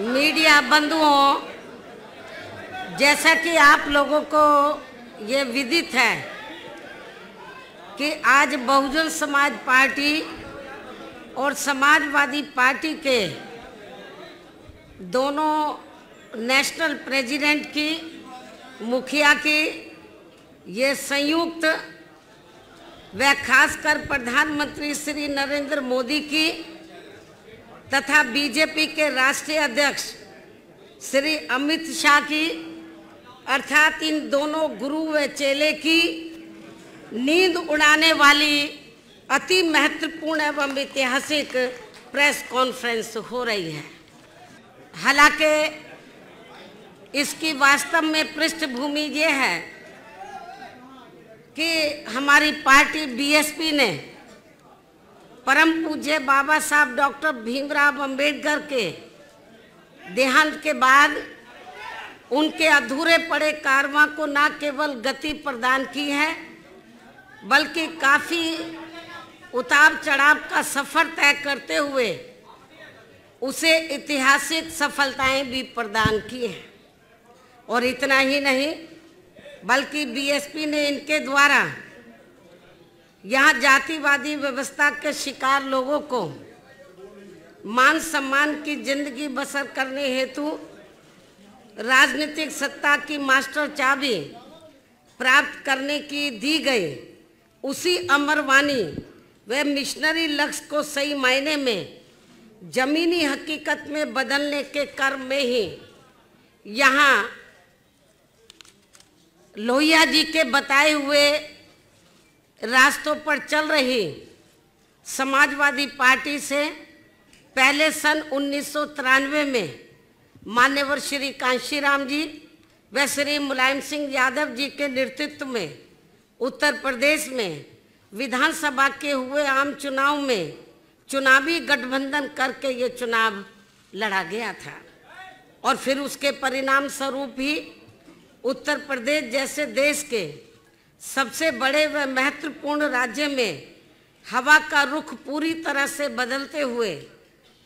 media बंधुओं जैसा कि आप लोगों को ये विदित है कि आज बहुजन समाज पार्टी और समाजवादी पार्टी के दोनों नेशनल प्रेसिडेंट की मुखिया की ये संयुक्त व खासकर प्रधानमंत्री श्री नरेंद्र मोदी की तथा बीजेपी के राष्ट्रीय अध्यक्ष श्री अमित शाह की अर्थात इन दोनों गुरु व चेले की नींद उड़ाने वाली अति महत्वपूर्ण एवं ऐतिहासिक प्रेस कॉन्फ्रेंस हो रही है हालांकि इसकी वास्तव में पृष्ठभूमि ये है कि हमारी पार्टी बीएसपी ने परम पूज्य बाबा साहब डॉक्टर भीमराव अंबेडकर के देहांत के बाद उनके अधूरे पड़े कारवा को न केवल गति प्रदान की है बल्कि काफ़ी उतार चढ़ाव का सफ़र तय करते हुए उसे ऐतिहासिक सफलताएं भी प्रदान की हैं और इतना ही नहीं बल्कि बीएसपी ने इनके द्वारा यहाँ जातिवादी व्यवस्था के शिकार लोगों को मान सम्मान की जिंदगी बसर करने हेतु राजनीतिक सत्ता की मास्टर चाबी प्राप्त करने की दी गई उसी अमरवाणी व मिशनरी लक्ष्य को सही मायने में जमीनी हकीकत में बदलने के कर्म में ही यहाँ लोहिया जी के बताए हुए रास्तों पर चल रही समाजवादी पार्टी से पहले सन उन्नीस में मान्यवर श्री कांशी जी व श्री मुलायम सिंह यादव जी के नेतृत्व में उत्तर प्रदेश में विधानसभा के हुए आम चुनाव में चुनावी गठबंधन करके ये चुनाव लड़ा गया था और फिर उसके परिणाम स्वरूप ही उत्तर प्रदेश जैसे देश के सबसे बड़े व महत्वपूर्ण राज्य में हवा का रुख पूरी तरह से बदलते हुए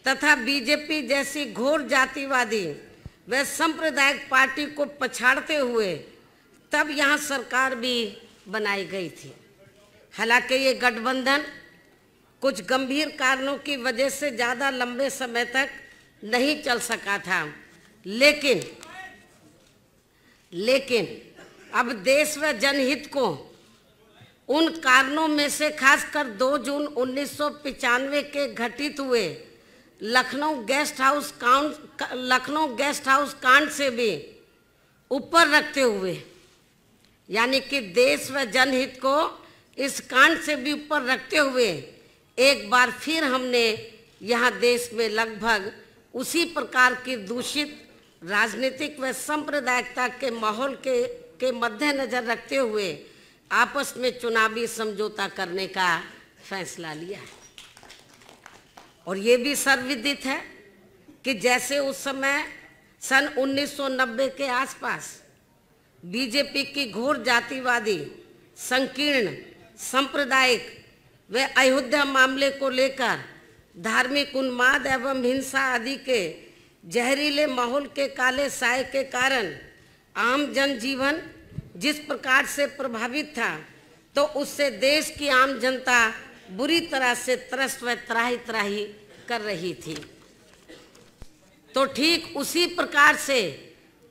तथा बीजेपी जैसी घोर जातिवादी व सांप्रदायिक पार्टी को पछाड़ते हुए तब यहाँ सरकार भी बनाई गई थी हालांकि ये गठबंधन कुछ गंभीर कारणों की वजह से ज़्यादा लंबे समय तक नहीं चल सका था लेकिन लेकिन अब देश व जनहित को उन कारणों में से खासकर 2 जून उन्नीस के घटित हुए लखनऊ गेस्ट हाउस कांड लखनऊ गेस्ट हाउस कांड से भी ऊपर रखते हुए यानी कि देश व जनहित को इस कांड से भी ऊपर रखते हुए एक बार फिर हमने यहाँ देश में लगभग उसी प्रकार की दूषित राजनीतिक व सांप्रदायिकता के माहौल के के मद्देनजर रखते हुए आपस में चुनावी समझौता करने का फैसला लिया है और ये भी सर्वविदित है कि जैसे उस समय सन 1990 के आसपास बीजेपी की घोर जातिवादी संकीर्ण सांप्रदायिक व अयोध्या मामले को लेकर धार्मिक उन्माद एवं हिंसा आदि के जहरीले माहौल के काले साय के कारण आम जनजीवन जिस प्रकार से प्रभावित था तो उससे देश की आम जनता बुरी तरह से त्रस्त व त्राही त्राही कर रही थी तो ठीक उसी प्रकार से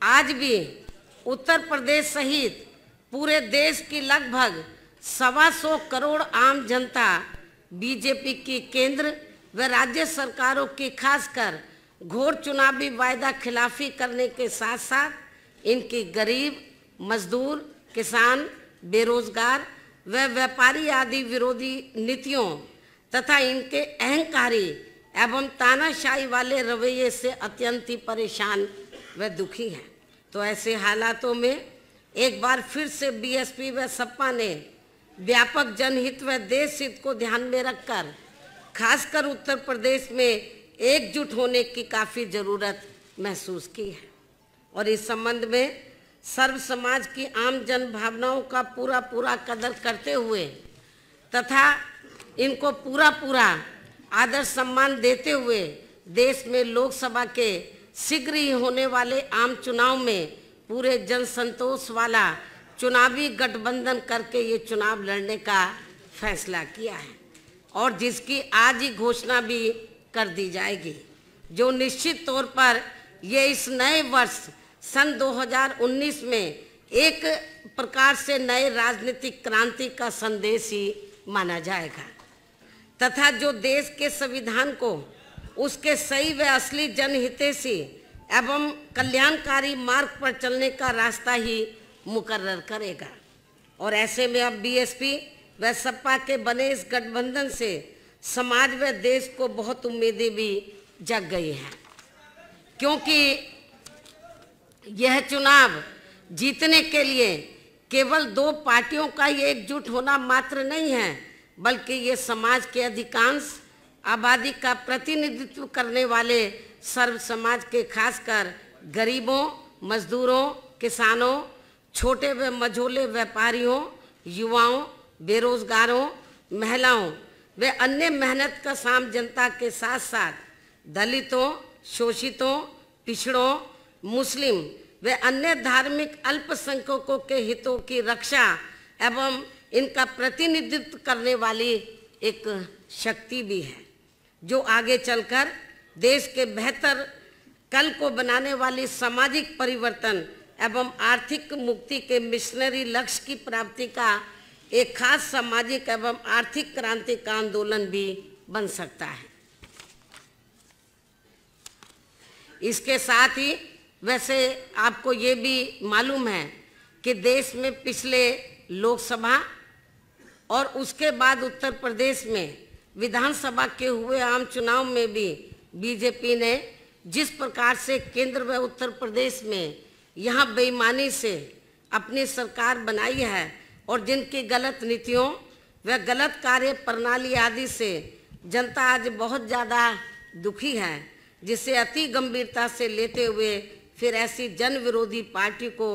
आज भी उत्तर प्रदेश सहित पूरे देश की लगभग सवा सौ करोड़ आम जनता बीजेपी की केंद्र व राज्य सरकारों की खासकर घोर चुनावी वायदा खिलाफी करने के साथ साथ इनकी गरीब मजदूर किसान बेरोजगार व व्यापारी आदि विरोधी नीतियों तथा इनके अहंकारी एवं तानाशाही वाले रवैये से अत्यंत ही परेशान व दुखी हैं तो ऐसे हालातों में एक बार फिर से बीएसपी व सपा ने व्यापक जनहित व देश हित को ध्यान में रखकर खासकर उत्तर प्रदेश में एकजुट होने की काफ़ी ज़रूरत महसूस की है और इस संबंध में सर्व समाज की आम जन भावनाओं का पूरा पूरा कदर करते हुए तथा इनको पूरा पूरा आदर सम्मान देते हुए देश में लोकसभा के शीघ्र ही होने वाले आम चुनाव में पूरे जन संतोष वाला चुनावी गठबंधन करके ये चुनाव लड़ने का फैसला किया है और जिसकी आज ही घोषणा भी कर दी जाएगी जो निश्चित तौर पर ये इस नए वर्ष सन 2019 में एक प्रकार से नए राजनीतिक क्रांति का संदेश ही माना जाएगा तथा जो देश के संविधान को उसके सही व असली जनहितेशी एवं कल्याणकारी मार्ग पर चलने का रास्ता ही मुकर्र करेगा और ऐसे में अब बीएसपी व सपा के बने इस गठबंधन से समाज व देश को बहुत उम्मीदें भी जग गई हैं क्योंकि यह चुनाव जीतने के लिए केवल दो पार्टियों का ये एकजुट होना मात्र नहीं है बल्कि ये समाज के अधिकांश आबादी का प्रतिनिधित्व करने वाले सर्व समाज के खासकर गरीबों मजदूरों किसानों छोटे व मझोले व्यापारियों युवाओं बेरोजगारों महिलाओं वे अन्य मेहनत का शाम जनता के साथ साथ दलितों शोषितों पिछड़ों मुस्लिम वे अन्य धार्मिक अल्पसंख्यकों के हितों की रक्षा एवं इनका प्रतिनिधित्व करने वाली एक शक्ति भी है जो आगे चलकर देश के बेहतर कल को बनाने वाली सामाजिक परिवर्तन एवं आर्थिक मुक्ति के मिशनरी लक्ष्य की प्राप्ति का एक खास सामाजिक एवं आर्थिक क्रांति का आंदोलन भी बन सकता है इसके साथ ही वैसे आपको ये भी मालूम है कि देश में पिछले लोकसभा और उसके बाद उत्तर प्रदेश में विधानसभा के हुए आम चुनाव में भी बीजेपी ने जिस प्रकार से केंद्र व उत्तर प्रदेश में यहाँ बेईमानी से अपनी सरकार बनाई है और जिनकी गलत नीतियों व गलत कार्य प्रणाली आदि से जनता आज बहुत ज़्यादा दुखी है जिसे अति गंभीरता से लेते हुए फिर ऐसी जन विरोधी पार्टी को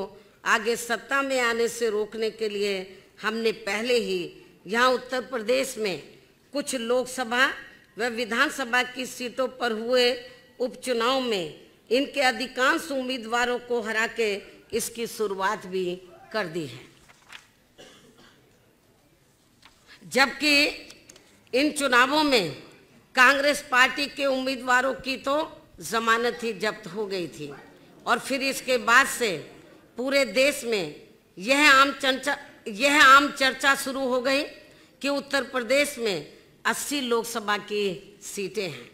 आगे सत्ता में आने से रोकने के लिए हमने पहले ही यहाँ उत्तर प्रदेश में कुछ लोकसभा व विधानसभा की सीटों पर हुए उपचुनाव में इनके अधिकांश उम्मीदवारों को हरा के इसकी शुरुआत भी कर दी है जबकि इन चुनावों में कांग्रेस पार्टी के उम्मीदवारों की तो जमानत ही जब्त हो गई थी और फिर इसके बाद से पूरे देश में यह आम चर्चा यह आम चर्चा शुरू हो गई कि उत्तर प्रदेश में 80 लोकसभा की सीटें हैं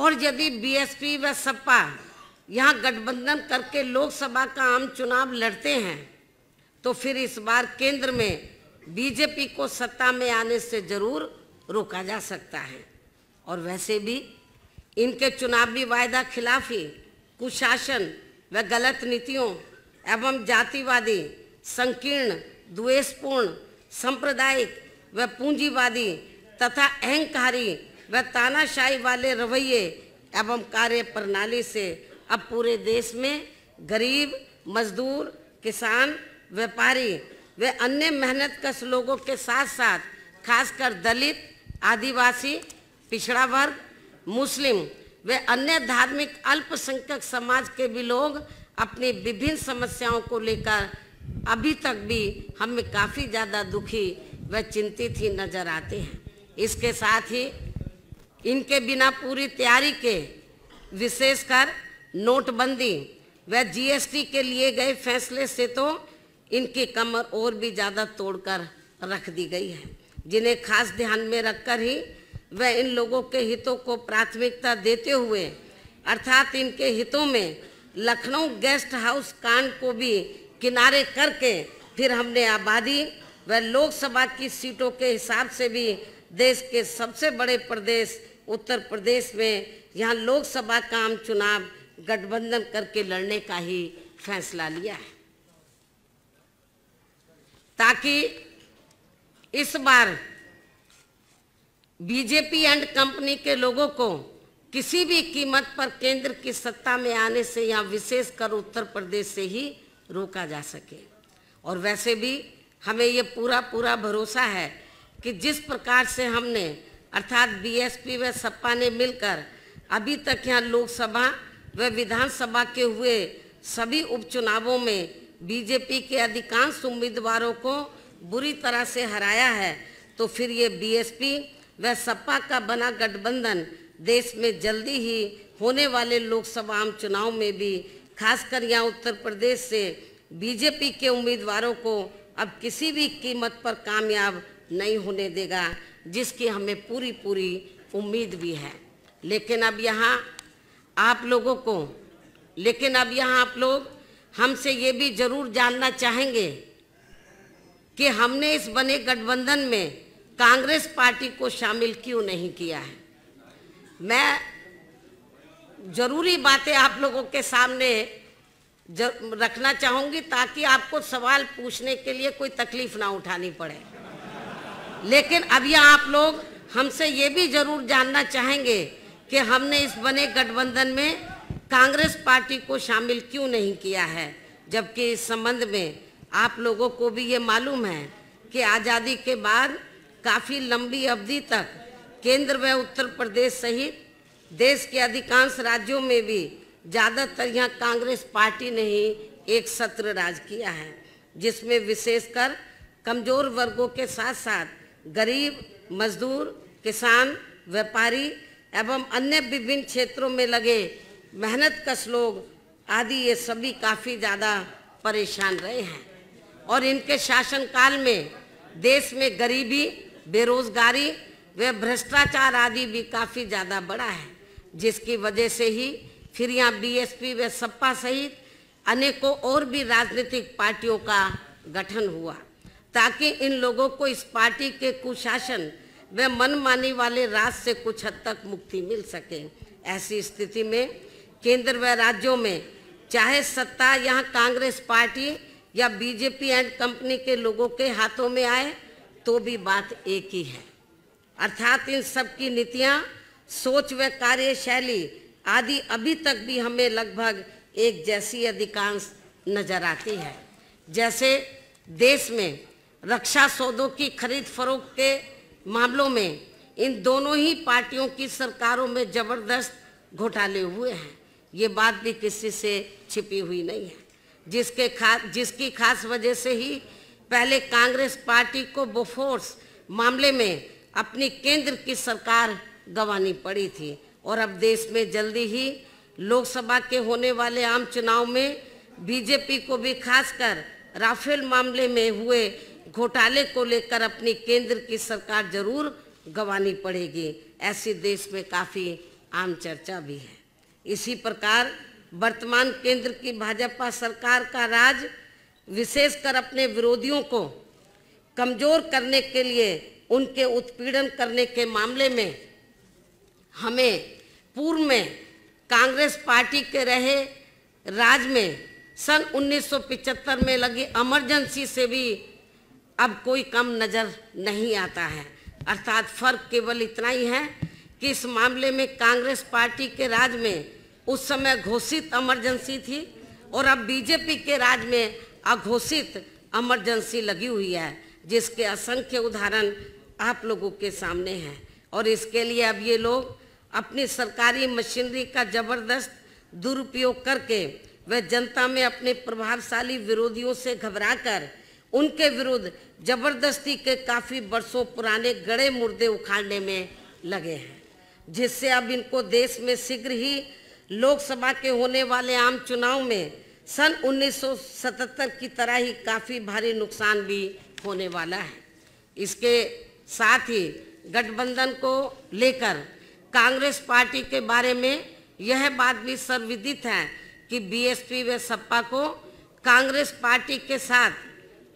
और यदि बीएसपी व सपा यहाँ गठबंधन करके लोकसभा का आम चुनाव लड़ते हैं तो फिर इस बार केंद्र में बीजेपी को सत्ता में आने से जरूर रोका जा सकता है और वैसे भी इनके चुनावी वायदा खिलाफी कुशासन व गलत नीतियों एवं जातिवादी संकीर्ण द्वेषपूर्ण सांप्रदायिक व पूंजीवादी तथा अहंकारी व तानाशाही वाले रवैये एवं कार्य प्रणाली से अब पूरे देश में गरीब मजदूर किसान व्यापारी व अन्य मेहनत कश लोगों के साथ साथ खासकर दलित आदिवासी पिछड़ा वर्ग मुस्लिम वे अन्य धार्मिक अल्पसंख्यक समाज के भी लोग अपनी विभिन्न समस्याओं को लेकर अभी तक भी हमें काफ़ी ज़्यादा दुखी व चिंतित ही नज़र आते हैं इसके साथ ही इनके बिना पूरी तैयारी के विशेषकर नोटबंदी व जीएसटी के लिए गए फैसले से तो इनकी कमर और भी ज़्यादा तोड़कर रख दी गई है जिन्हें खास ध्यान में रखकर ही वह इन लोगों के हितों को प्राथमिकता देते हुए अर्थात इनके हितों में लखनऊ गेस्ट हाउस कांड को भी किनारे करके फिर हमने आबादी व लोकसभा की सीटों के हिसाब से भी देश के सबसे बड़े प्रदेश उत्तर प्रदेश में यहाँ लोकसभा का आम चुनाव गठबंधन करके लड़ने का ही फैसला लिया है ताकि इस बार बीजेपी एंड कंपनी के लोगों को किसी भी कीमत पर केंद्र की सत्ता में आने से या विशेषकर उत्तर प्रदेश से ही रोका जा सके और वैसे भी हमें ये पूरा पूरा भरोसा है कि जिस प्रकार से हमने अर्थात बीएसपी व सपा ने मिलकर अभी तक यहाँ लोकसभा व विधानसभा के हुए सभी उपचुनावों में बीजेपी के अधिकांश उम्मीदवारों को बुरी तरह से हराया है तो फिर ये बीएसपी वह सपा का बना गठबंधन देश में जल्दी ही होने वाले लोकसभा आम चुनाव में भी खासकर यहाँ उत्तर प्रदेश से बीजेपी के उम्मीदवारों को अब किसी भी कीमत पर कामयाब नहीं होने देगा जिसकी हमें पूरी पूरी उम्मीद भी है लेकिन अब यहाँ आप लोगों को लेकिन अब यहाँ आप लोग हमसे ये भी जरूर जानना चाहेंगे कि हमने इस बने गठबंधन में कांग्रेस पार्टी को शामिल क्यों नहीं किया है मैं जरूरी बातें आप लोगों के सामने रखना चाहूंगी ताकि आपको सवाल पूछने के लिए कोई तकलीफ ना उठानी पड़े लेकिन अभी आप लोग हमसे ये भी जरूर जानना चाहेंगे कि हमने इस बने गठबंधन में कांग्रेस पार्टी को शामिल क्यों नहीं किया है जबकि इस संबंध में आप लोगों को भी ये मालूम है कि आज़ादी के बाद काफ़ी लंबी अवधि तक केंद्र व उत्तर प्रदेश सहित देश के अधिकांश राज्यों में भी ज़्यादातर यहाँ कांग्रेस पार्टी ने ही एक सत्र राज किया है जिसमें विशेषकर कमजोर वर्गों के साथ साथ गरीब मजदूर किसान व्यापारी एवं अन्य विभिन्न क्षेत्रों में लगे मेहनत कश लोग आदि ये सभी काफ़ी ज़्यादा परेशान रहे हैं और इनके शासनकाल में देश में गरीबी बेरोजगारी व भ्रष्टाचार आदि भी काफ़ी ज़्यादा बढ़ा है जिसकी वजह से ही फिर यहाँ बीएसपी व सपा सहित अनेकों और भी राजनीतिक पार्टियों का गठन हुआ ताकि इन लोगों को इस पार्टी के कुशासन व मनमानी वाले राज से कुछ हद तक मुक्ति मिल सके ऐसी स्थिति में केंद्र व राज्यों में चाहे सत्ता यहाँ कांग्रेस पार्टी या बीजेपी एंड कंपनी के लोगों के हाथों में आए तो भी बात एक ही है अर्थात इन सब की नीतियाँ सोच व कार्यशैली आदि अभी तक भी हमें लगभग एक जैसी अधिकांश नजर आती है जैसे देश में रक्षा सौदों की खरीद फरोख के मामलों में इन दोनों ही पार्टियों की सरकारों में जबरदस्त घोटाले हुए हैं ये बात भी किसी से छिपी हुई नहीं है जिसके खास जिसकी खास वजह से ही पहले कांग्रेस पार्टी को बोफोर्स मामले में अपनी केंद्र की सरकार गंवानी पड़ी थी और अब देश में जल्दी ही लोकसभा के होने वाले आम चुनाव में बीजेपी को भी खासकर राफेल मामले में हुए घोटाले को लेकर अपनी केंद्र की सरकार जरूर गंवानी पड़ेगी ऐसी देश में काफ़ी आम चर्चा भी है इसी प्रकार वर्तमान केंद्र की भाजपा सरकार का राज विशेषकर अपने विरोधियों को कमजोर करने के लिए उनके उत्पीड़न करने के मामले में हमें पूर्व में कांग्रेस पार्टी के रहे राज में सन 1975 में लगी इमरजेंसी से भी अब कोई कम नज़र नहीं आता है अर्थात फर्क केवल इतना ही है कि इस मामले में कांग्रेस पार्टी के राज में उस समय घोषित इमरजेंसी थी और अब बीजेपी के राज में अघोषित एमरजेंसी लगी हुई है जिसके असंख्य उदाहरण आप लोगों के सामने हैं और इसके लिए अब ये लोग अपनी सरकारी मशीनरी का जबरदस्त दुरुपयोग करके वे जनता में अपने प्रभावशाली विरोधियों से घबराकर उनके विरुद्ध जबरदस्ती के काफ़ी वर्षों पुराने गड़े मुर्दे उखाड़ने में लगे हैं जिससे अब इनको देश में शीघ्र ही लोकसभा के होने वाले आम चुनाव में सन 1977 की तरह ही काफ़ी भारी नुकसान भी होने वाला है इसके साथ ही गठबंधन को लेकर कांग्रेस पार्टी के बारे में यह बात भी सर्विदित है कि बीएसपी व सपा को कांग्रेस पार्टी के साथ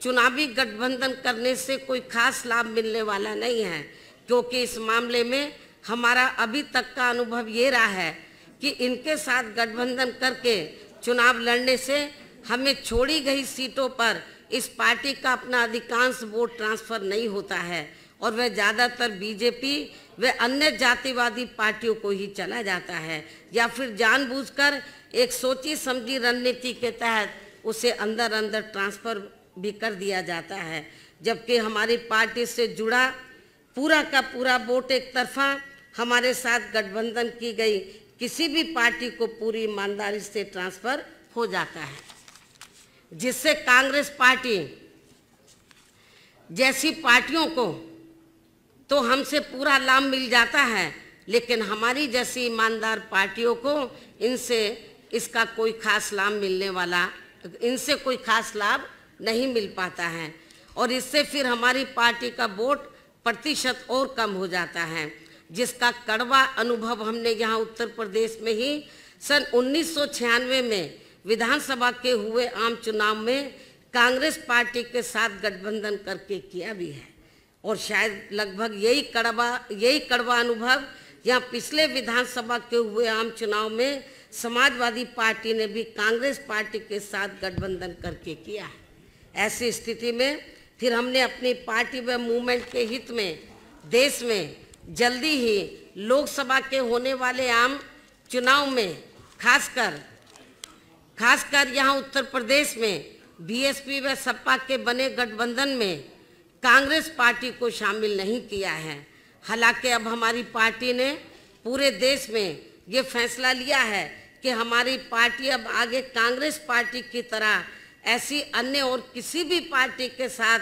चुनावी गठबंधन करने से कोई खास लाभ मिलने वाला नहीं है क्योंकि इस मामले में हमारा अभी तक का अनुभव ये रहा है कि इनके साथ गठबंधन करके चुनाव लड़ने से हमें छोड़ी गई सीटों पर इस पार्टी का अपना अधिकांश वोट ट्रांसफर नहीं होता है और वह ज़्यादातर बीजेपी व अन्य जातिवादी पार्टियों को ही चला जाता है या फिर जानबूझकर एक सोची समझी रणनीति के तहत उसे अंदर अंदर ट्रांसफर भी कर दिया जाता है जबकि हमारी पार्टी से जुड़ा पूरा का पूरा वोट एक तरफा हमारे साथ गठबंधन की गई किसी भी पार्टी को पूरी ईमानदारी से ट्रांसफर हो जाता है जिससे कांग्रेस पार्टी जैसी पार्टियों को तो हमसे पूरा लाभ मिल जाता है लेकिन हमारी जैसी ईमानदार पार्टियों को इनसे इसका कोई खास लाभ मिलने वाला इनसे कोई खास लाभ नहीं मिल पाता है और इससे फिर हमारी पार्टी का वोट प्रतिशत और कम हो जाता है जिसका कड़वा अनुभव हमने यहाँ उत्तर प्रदेश में ही सन उन्नीस में विधानसभा के हुए आम चुनाव में कांग्रेस पार्टी के साथ गठबंधन करके किया भी है और शायद लगभग यही कड़वा यही कड़वा अनुभव यहाँ पिछले विधानसभा के हुए आम चुनाव में समाजवादी पार्टी ने भी कांग्रेस पार्टी के साथ गठबंधन करके किया है ऐसी स्थिति में फिर हमने अपनी पार्टी व मूवमेंट के हित में देश में जल्दी ही लोकसभा के होने वाले आम चुनाव में खासकर खासकर यहाँ उत्तर प्रदेश में बीएसपी व सपा के बने गठबंधन में कांग्रेस पार्टी को शामिल नहीं किया है हालांकि अब हमारी पार्टी ने पूरे देश में ये फैसला लिया है कि हमारी पार्टी अब आगे कांग्रेस पार्टी की तरह ऐसी अन्य और किसी भी पार्टी के साथ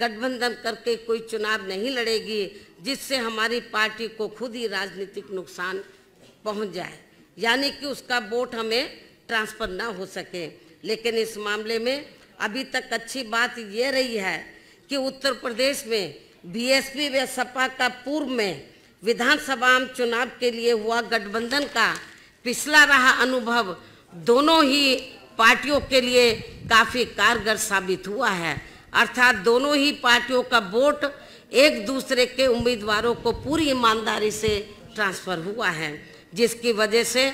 गठबंधन करके कोई चुनाव नहीं लड़ेगी जिससे हमारी पार्टी को खुद ही राजनीतिक नुकसान पहुंच जाए यानी कि उसका वोट हमें ट्रांसफ़र ना हो सके लेकिन इस मामले में अभी तक अच्छी बात यह रही है कि उत्तर प्रदेश में बीएसपी व सपा का पूर्व में विधानसभा चुनाव के लिए हुआ गठबंधन का पिछला रहा अनुभव दोनों ही पार्टियों के लिए काफ़ी कारगर साबित हुआ है अर्थात दोनों ही पार्टियों का वोट एक दूसरे के उम्मीदवारों को पूरी ईमानदारी से ट्रांसफ़र हुआ है जिसकी वजह से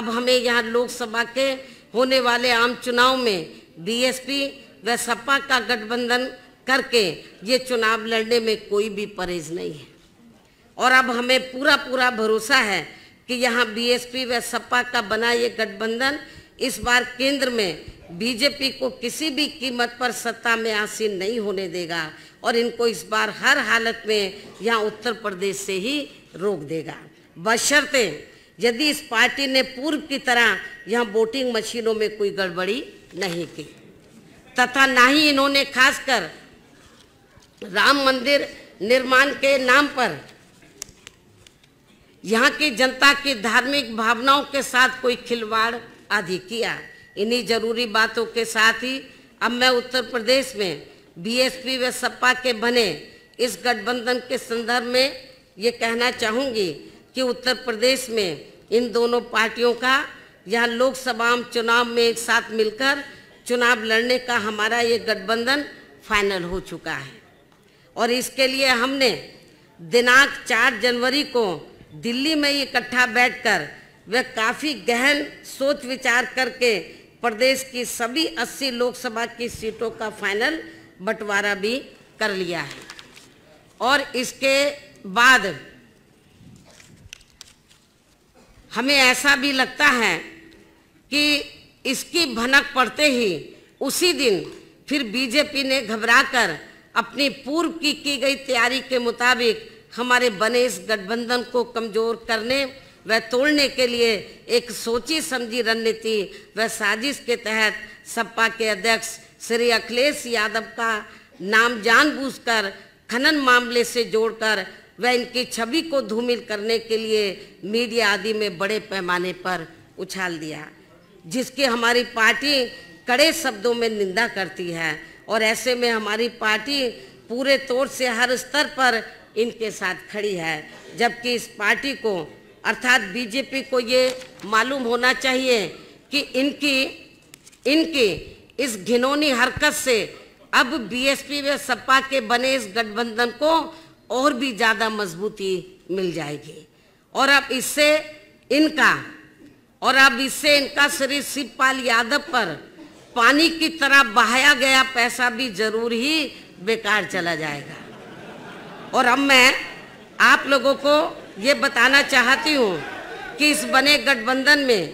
अब हमें यहाँ लोकसभा के होने वाले आम चुनाव में बीएसपी व सपा का गठबंधन करके ये चुनाव लड़ने में कोई भी परहेज नहीं है और अब हमें पूरा पूरा भरोसा है कि यहाँ बीएसपी व सपा का बना ये गठबंधन इस बार केंद्र में बीजेपी को किसी भी कीमत पर सत्ता में आसीन नहीं होने देगा और इनको इस बार हर हालत में यहाँ उत्तर प्रदेश से ही रोक देगा बशर्ते यदि इस पार्टी ने पूर्व की तरह यहाँ वोटिंग मशीनों में कोई गड़बड़ी नहीं की तथा ना ही इन्होंने खासकर राम मंदिर निर्माण के नाम पर यहाँ की जनता की धार्मिक भावनाओं के साथ कोई खिलवाड़ आदि किया इन्हीं जरूरी बातों के साथ ही अब मैं उत्तर प्रदेश में बीएसपी व सपा के बने इस गठबंधन के संदर्भ में ये कहना चाहूँगी कि उत्तर प्रदेश में इन दोनों पार्टियों का यह लोकसभा चुनाव में एक साथ मिलकर चुनाव लड़ने का हमारा ये गठबंधन फाइनल हो चुका है और इसके लिए हमने दिनांक 4 जनवरी को दिल्ली में इकट्ठा बैठकर वह काफ़ी गहन सोच विचार करके प्रदेश की सभी 80 लोकसभा की सीटों का फाइनल बंटवारा भी कर लिया है और इसके बाद हमें ऐसा भी लगता है कि इसकी भनक पड़ते ही उसी दिन फिर बीजेपी ने घबराकर अपनी पूर्व की की गई तैयारी के मुताबिक हमारे बने इस गठबंधन को कमज़ोर करने वह तोड़ने के लिए एक सोची समझी रणनीति व साजिश के तहत सपा के अध्यक्ष श्री अखिलेश यादव का नाम जानबूझकर खनन मामले से जोड़कर वह इनकी छवि को धूमिल करने के लिए मीडिया आदि में बड़े पैमाने पर उछाल दिया जिसकी हमारी पार्टी कड़े शब्दों में निंदा करती है और ऐसे में हमारी पार्टी पूरे तौर से हर स्तर पर इनके साथ खड़ी है जबकि इस पार्टी को अर्थात बीजेपी को ये मालूम होना चाहिए कि इनकी इनकी इस घिनौनी हरकत से अब बीएसपी व सपा के बने इस गठबंधन को और भी ज़्यादा मजबूती मिल जाएगी और अब इससे इनका और अब इससे इनका श्री शिवपाल यादव पर पानी की तरह बहाया गया पैसा भी जरूर ही बेकार चला जाएगा और अब मैं आप लोगों को ये बताना चाहती हूँ कि इस बने गठबंधन में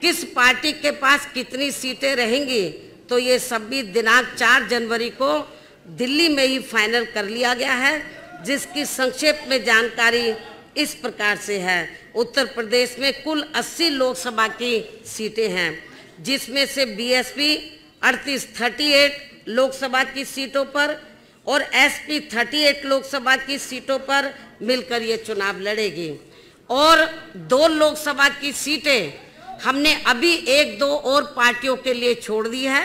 किस पार्टी के पास कितनी सीटें रहेंगी तो ये सब भी दिनांक 4 जनवरी को दिल्ली में ही फाइनल कर लिया गया है जिसकी संक्षेप में जानकारी इस प्रकार से है उत्तर प्रदेश में कुल 80 लोकसभा की सीटें हैं जिसमें से बीएसपी 38 38 लोकसभा की सीटों पर और एसपी 38 लोकसभा की सीटों पर मिलकर ये चुनाव लड़ेगी और दो लोकसभा की सीटें हमने अभी एक दो और पार्टियों के लिए छोड़ दी है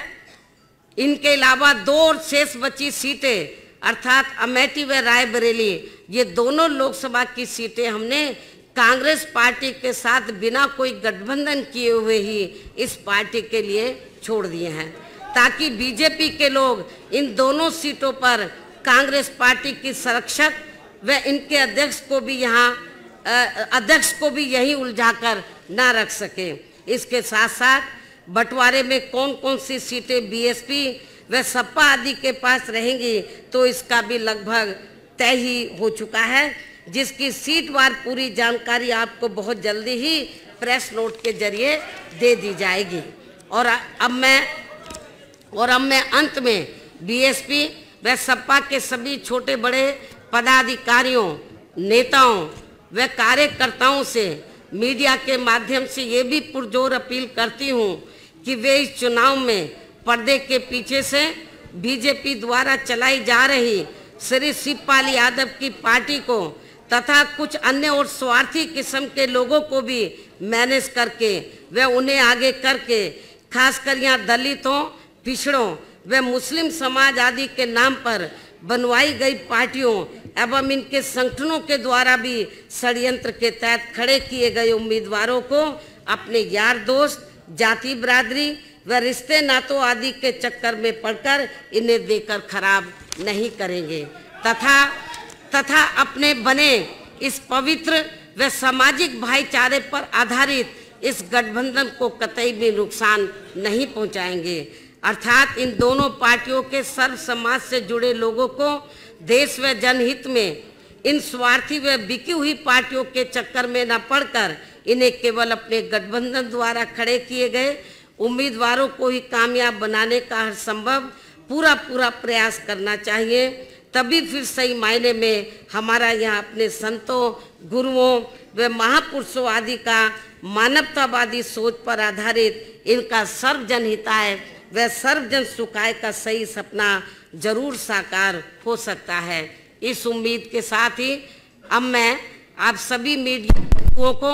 इनके अलावा दो और शेष बची सीटें अर्थात अमेठी व रायबरेली ये दोनों लोकसभा की सीटें हमने कांग्रेस पार्टी के साथ बिना कोई गठबंधन किए हुए ही इस पार्टी के लिए छोड़ दिए हैं ताकि बीजेपी के लोग इन दोनों सीटों पर कांग्रेस पार्टी की संरक्षक व इनके अध्यक्ष को भी यहाँ अध्यक्ष को भी यहीं उलझाकर ना रख सके इसके साथ साथ बंटवारे में कौन कौन सी सीटें बीएसपी व सपा आदि के पास रहेंगी तो इसका भी लगभग तय ही हो चुका है जिसकी सीट वार पूरी जानकारी आपको बहुत जल्दी ही प्रेस नोट के जरिए दे दी जाएगी और अब मैं और अब मैं अंत में बीएसपी व सपा के सभी छोटे बड़े पदाधिकारियों नेताओं व कार्यकर्ताओं से मीडिया के माध्यम से ये भी पुरजोर अपील करती हूँ कि वे इस चुनाव में पर्दे के पीछे से बीजेपी द्वारा चलाई जा रही श्री शिवपाल यादव की पार्टी को तथा कुछ अन्य और स्वार्थी किस्म के लोगों को भी मैनेज करके वे उन्हें आगे करके खासकर यहाँ दलितों पिछड़ों व मुस्लिम समाज आदि के नाम पर बनवाई गई पार्टियों एवं इनके संगठनों के द्वारा भी षडयंत्र के तहत खड़े किए गए उम्मीदवारों को अपने यार दोस्त जाति बरादरी व रिश्ते नातों आदि के चक्कर में पड़कर इन्हें देकर खराब नहीं करेंगे तथा तथा अपने बने इस पवित्र व सामाजिक भाईचारे पर आधारित इस गठबंधन को कतई भी नुकसान नहीं पहुंचाएंगे अर्थात इन दोनों पार्टियों के सर्व समाज से जुड़े लोगों को देश व जनहित में इन स्वार्थी व बिकी हुई पार्टियों के चक्कर में न पड़कर इन्हें केवल अपने गठबंधन द्वारा खड़े किए गए उम्मीदवारों को ही कामयाब बनाने का हर संभव पूरा पूरा प्रयास करना चाहिए तभी फिर सही मायने में हमारा यहाँ अपने संतों गुरुओं व महापुरुषों आदि का मानवतावादी सोच पर आधारित इनका सर्वजन हिताय वह सर्वजन सुखाय का सही सपना जरूर साकार हो सकता है इस उम्मीद के साथ ही अब मैं आप सभी मीडिया को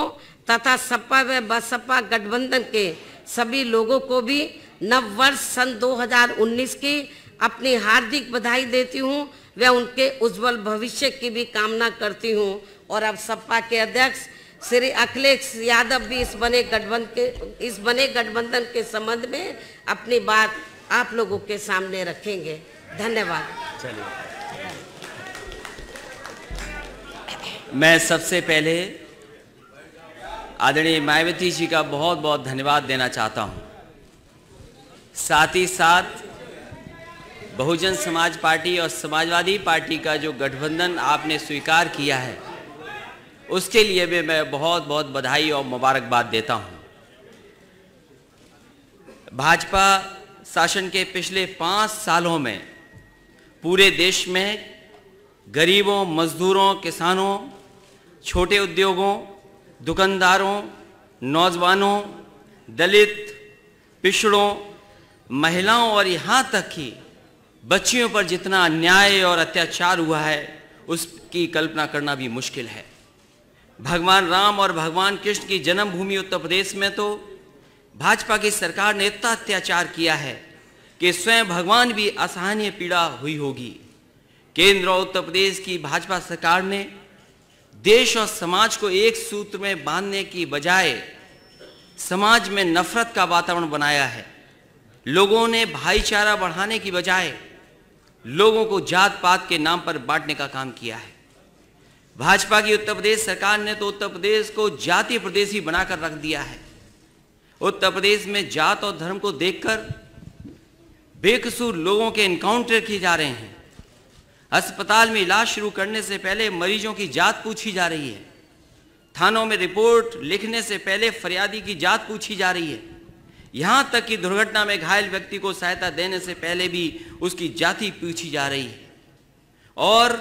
तथा सपा व बसपा गठबंधन के सभी लोगों को भी नववर्ष सन 2019 की अपनी हार्दिक बधाई देती हूँ व उनके उज्जवल भविष्य की भी कामना करती हूँ और अब सपा के अध्यक्ष श्री अखिलेश यादव भी इस बने गठबंधन के इस बने गठबंधन के संबंध में अपनी बात आप लोगों के सामने रखेंगे धन्यवाद चलिए मैं सबसे पहले आदरणीय मायावती जी का बहुत बहुत धन्यवाद देना चाहता हूँ साथ ही साथ बहुजन समाज पार्टी और समाजवादी पार्टी का जो गठबंधन आपने स्वीकार किया है उसके लिए भी मैं बहुत बहुत बधाई और मुबारकबाद देता हूं भाजपा शासन के पिछले पाँच सालों में पूरे देश में गरीबों मजदूरों किसानों छोटे उद्योगों दुकानदारों नौजवानों दलित पिछड़ों महिलाओं और यहाँ तक कि बच्चियों पर जितना अन्याय और अत्याचार हुआ है उसकी कल्पना करना भी मुश्किल है भगवान राम और भगवान कृष्ण की जन्मभूमि उत्तर प्रदेश में तो भाजपा की सरकार ने इतना अत्याचार किया है कि स्वयं भगवान भी असहनीय पीड़ा हुई होगी केंद्र और उत्तर प्रदेश की भाजपा सरकार ने देश और समाज को एक सूत्र में बांधने की बजाय समाज में नफरत का वातावरण बनाया है लोगों ने भाईचारा बढ़ाने की बजाय लोगों को जात पात के नाम पर बांटने का काम किया है भाजपा की उत्तर प्रदेश सरकार ने तो उत्तर प्रदेश को जातीय प्रदेश ही बनाकर रख दिया है उत्तर प्रदेश में जात और धर्म को देखकर बेकसूर लोगों के इनकाउंटर किए जा रहे हैं अस्पताल में इलाज शुरू करने से पहले मरीजों की जात पूछी जा रही है थानों में रिपोर्ट लिखने से पहले फरियादी की जात पूछी जा रही है यहाँ तक कि दुर्घटना में घायल व्यक्ति को सहायता देने से पहले भी उसकी जाति पूछी जा रही है और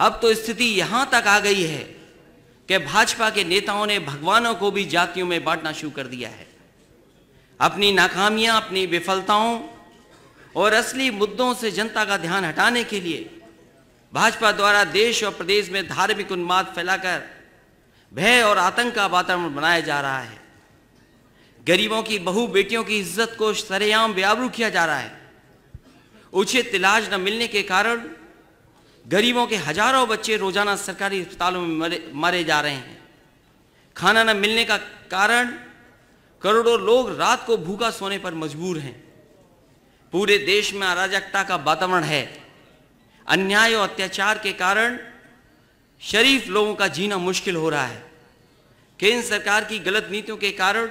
अब तो स्थिति यहां तक आ गई है कि भाजपा के नेताओं ने भगवानों को भी जातियों में बांटना शुरू कर दिया है अपनी नाकामियां अपनी विफलताओं और असली मुद्दों से जनता का ध्यान हटाने के लिए भाजपा द्वारा देश और प्रदेश में धार्मिक उन्माद फैलाकर भय और आतंक का वातावरण बनाया जा रहा है गरीबों की बहु बेटियों की इज्जत को सरेआम बेआबरू किया जा रहा है उचित इलाज न मिलने के कारण गरीबों के हजारों बच्चे रोजाना सरकारी अस्पतालों में मरे मारे जा रहे हैं खाना न मिलने का कारण करोड़ों लोग रात को भूखा सोने पर मजबूर हैं पूरे देश में अराजकता का वातावरण है अन्याय और अत्याचार के कारण शरीफ लोगों का जीना मुश्किल हो रहा है केंद्र सरकार की गलत नीतियों के कारण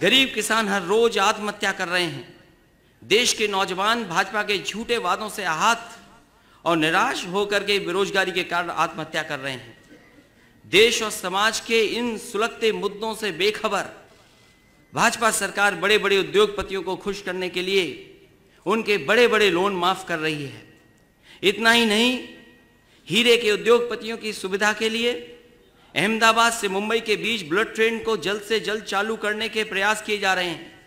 गरीब किसान हर रोज आत्महत्या कर रहे हैं देश के नौजवान भाजपा के झूठे वादों से आहत और निराश होकर के बेरोजगारी के कारण आत्महत्या कर रहे हैं देश और समाज के इन सुलगते मुद्दों से बेखबर भाजपा सरकार बड़े बड़े उद्योगपतियों को खुश करने के लिए उनके बड़े बड़े लोन माफ कर रही है इतना ही नहीं हीरे के उद्योगपतियों की सुविधा के लिए अहमदाबाद से मुंबई के बीच ब्लड ट्रेन को जल्द से जल्द चालू करने के प्रयास किए जा रहे हैं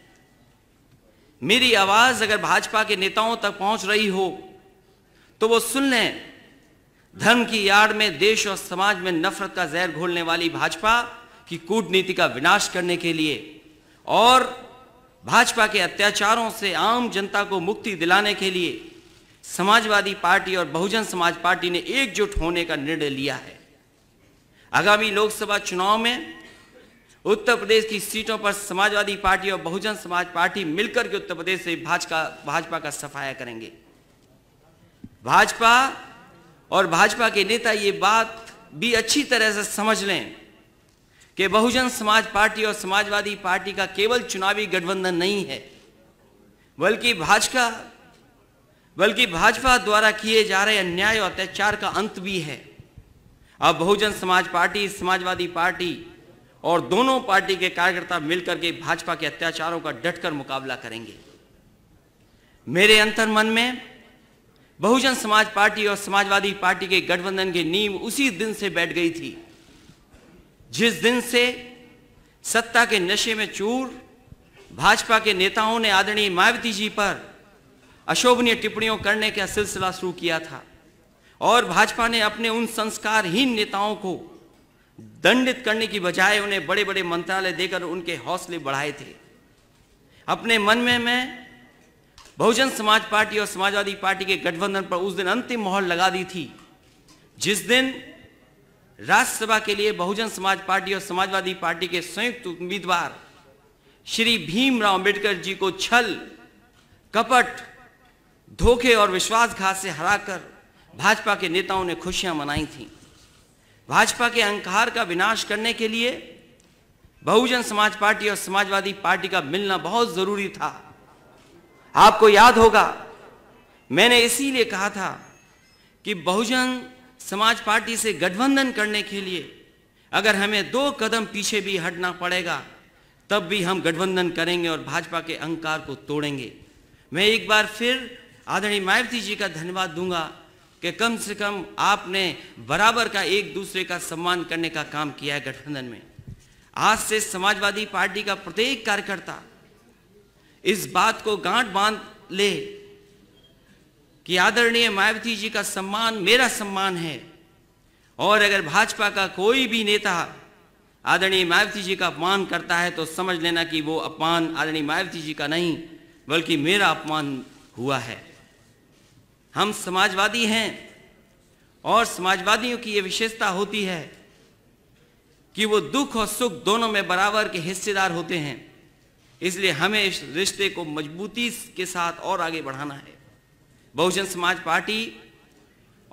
मेरी आवाज अगर भाजपा के नेताओं तक पहुंच रही हो तो वो सुन लें धर्म की याद में देश और समाज में नफरत का जहर घोलने वाली भाजपा की कूटनीति का विनाश करने के लिए और भाजपा के अत्याचारों से आम जनता को मुक्ति दिलाने के लिए समाजवादी पार्टी और बहुजन समाज पार्टी ने एकजुट होने का निर्णय लिया है आगामी लोकसभा चुनाव में उत्तर प्रदेश की सीटों पर समाजवादी पार्टी और बहुजन समाज पार्टी मिलकर के उत्तर प्रदेश से भाजपा भाजपा का सफाया करेंगे भाजपा और भाजपा के नेता ये बात भी अच्छी तरह से समझ लें कि बहुजन समाज पार्टी और समाजवादी पार्टी का केवल चुनावी गठबंधन नहीं है बल्कि भाजपा बल्कि भाजपा द्वारा किए जा रहे अन्याय और अत्याचार का अंत भी है अब बहुजन समाज पार्टी समाजवादी पार्टी और दोनों पार्टी के कार्यकर्ता मिलकर के भाजपा के अत्याचारों का डटकर मुकाबला करेंगे मेरे अंतर मन में बहुजन समाज पार्टी और समाजवादी पार्टी के गठबंधन की नींव उसी दिन से बैठ गई थी जिस दिन से सत्ता के नशे में चूर भाजपा के नेताओं ने आदरणीय मायावती जी पर अशोभनीय टिप्पणियों करने का सिलसिला शुरू किया था और भाजपा ने अपने उन संस्कारहीन नेताओं को दंडित करने की बजाय उन्हें बड़े बड़े मंत्रालय देकर उनके हौसले बढ़ाए थे अपने मन में मैं बहुजन समाज पार्टी और समाजवादी पार्टी के गठबंधन पर उस दिन अंतिम मोहर लगा दी थी जिस दिन राज्यसभा के लिए बहुजन समाज पार्टी और समाजवादी पार्टी के संयुक्त उम्मीदवार श्री भीमराव अंबेडकर जी को छल कपट धोखे और विश्वासघात से हराकर भाजपा के नेताओं ने खुशियां मनाई थी भाजपा के अंकार का विनाश करने के लिए बहुजन समाज पार्टी और समाजवादी पार्टी का मिलना बहुत ज़रूरी था आपको याद होगा मैंने इसीलिए कहा था कि बहुजन समाज पार्टी से गठबंधन करने के लिए अगर हमें दो कदम पीछे भी हटना पड़ेगा तब भी हम गठबंधन करेंगे और भाजपा के अहंकार को तोड़ेंगे मैं एक बार फिर आदरणीय मायावती जी का धन्यवाद दूंगा कि कम से कम आपने बराबर का एक दूसरे का सम्मान करने का काम किया है गठबंधन में आज से समाजवादी पार्टी का प्रत्येक कार्यकर्ता इस बात को गांठ बांध ले कि आदरणीय मायावती जी का सम्मान मेरा सम्मान है और अगर भाजपा का कोई भी नेता आदरणीय मायावती जी का अपमान करता है तो समझ लेना कि वो अपमान आदरणीय मायावती जी का नहीं बल्कि मेरा अपमान हुआ है हम समाजवादी हैं और समाजवादियों की ये विशेषता होती है कि वो दुख और सुख दोनों में बराबर के हिस्सेदार होते हैं इसलिए हमें इस रिश्ते को मजबूती के साथ और आगे बढ़ाना है बहुजन समाज पार्टी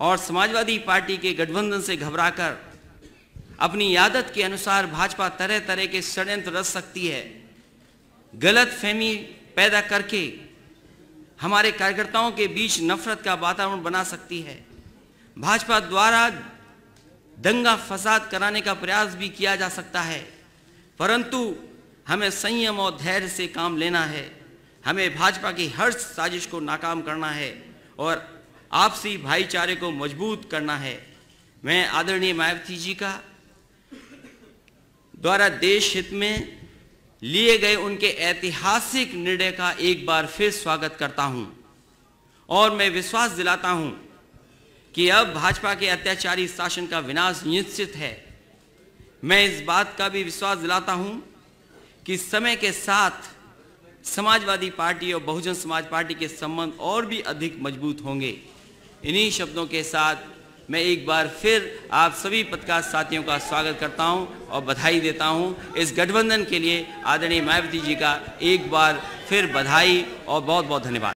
और समाजवादी पार्टी के गठबंधन से घबराकर अपनी आदत के अनुसार भाजपा तरह तरह के षड्यंत्र रच सकती है गलत फहमी पैदा करके हमारे कार्यकर्ताओं के बीच नफरत का वातावरण बना सकती है भाजपा द्वारा दंगा फसाद कराने का प्रयास भी किया जा सकता है परंतु हमें संयम और धैर्य से काम लेना है हमें भाजपा की हर साजिश को नाकाम करना है और आपसी भाईचारे को मजबूत करना है मैं आदरणीय मायावती जी का द्वारा देश हित में लिए गए उनके ऐतिहासिक निर्णय का एक बार फिर स्वागत करता हूं और मैं विश्वास दिलाता हूं कि अब भाजपा के अत्याचारी शासन का विनाश निश्चित है मैं इस बात का भी विश्वास दिलाता हूं कि समय के साथ समाजवादी पार्टी और बहुजन समाज पार्टी के संबंध और भी अधिक मजबूत होंगे इन्हीं शब्दों के साथ मैं एक बार फिर आप सभी पत्रकार साथियों का स्वागत करता हूं और बधाई देता हूं इस गठबंधन के लिए आदरणीय मायावती जी का एक बार फिर बधाई और बहुत बहुत धन्यवाद